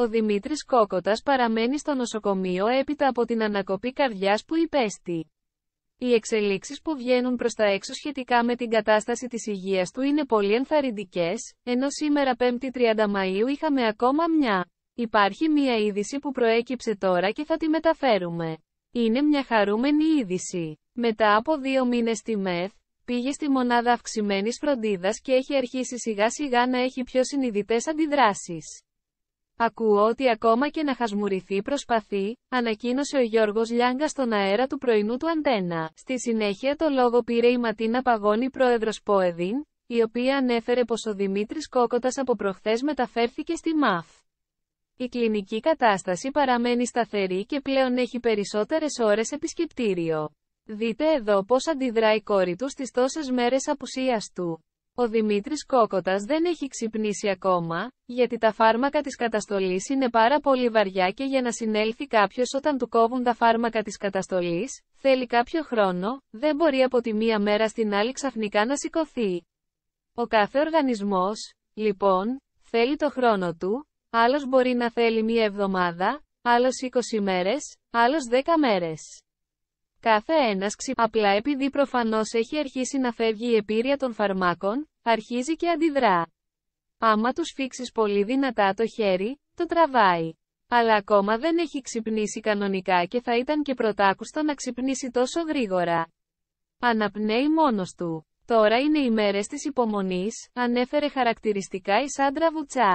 Ο Δημήτρης Κόκοτας παραμένει στο νοσοκομείο έπειτα από την ανακοπή καρδιάς που υπέστη. Οι εξελίξεις που βγαίνουν προς τα έξω σχετικά με την κατάσταση της υγείας του είναι πολύ ενθαρρυντικές, ενώ σήμερα 5η 30 Μαΐου είχαμε ακόμα μια. Υπάρχει μια είδηση που προέκυψε τώρα και θα τη μεταφέρουμε. Είναι μια χαρούμενη είδηση. Μετά από δύο μήνες στη ΜΕΘ, πήγε στη μονάδα αυξημένης φροντίδας και έχει αρχίσει σιγά σιγά να έχει πιο συνειδητές αντιδράσεις. Ακούω ότι ακόμα και να χασμουριθεί προσπαθεί, ανακοίνωσε ο Γιώργος Λιάγκα στον αέρα του πρωινού του αντένα. Στη συνέχεια το λόγο πήρε η Ματίνα Παγώνη πρόεδρος Πόεδιν, η οποία ανέφερε πως ο Δημήτρης Κόκοτας από προχθές μεταφέρθηκε στη ΜΑΦ. Η κλινική κατάσταση παραμένει σταθερή και πλέον έχει περισσότερες ώρες επισκεπτήριο. Δείτε εδώ πώς αντιδράει η κόρη του στις τόσες μέρες απουσίας του. Ο Δημήτρης Κόκοτας δεν έχει ξυπνήσει ακόμα, γιατί τα φάρμακα της καταστολής είναι πάρα πολύ βαριά και για να συνέλθει κάποιος όταν του κόβουν τα φάρμακα της καταστολής, θέλει κάποιο χρόνο, δεν μπορεί από τη μία μέρα στην άλλη ξαφνικά να σηκωθεί. Ο κάθε οργανισμός, λοιπόν, θέλει το χρόνο του, άλλος μπορεί να θέλει μία εβδομάδα, άλλος 20 μέρες, άλλος 10 μέρες. Κάθε ένας ξυ... Απλά επειδή προφανώς έχει αρχίσει να φεύγει η επίρρεια των φαρμάκων, αρχίζει και αντιδρά. Άμα τους φίξει πολύ δυνατά το χέρι, το τραβάει. Αλλά ακόμα δεν έχει ξυπνήσει κανονικά και θα ήταν και πρωτάκουστο να ξυπνήσει τόσο γρήγορα. Αναπνέει μόνος του. Τώρα είναι οι μέρες της υπομονής, ανέφερε χαρακτηριστικά η Σάντρα Βουτσά.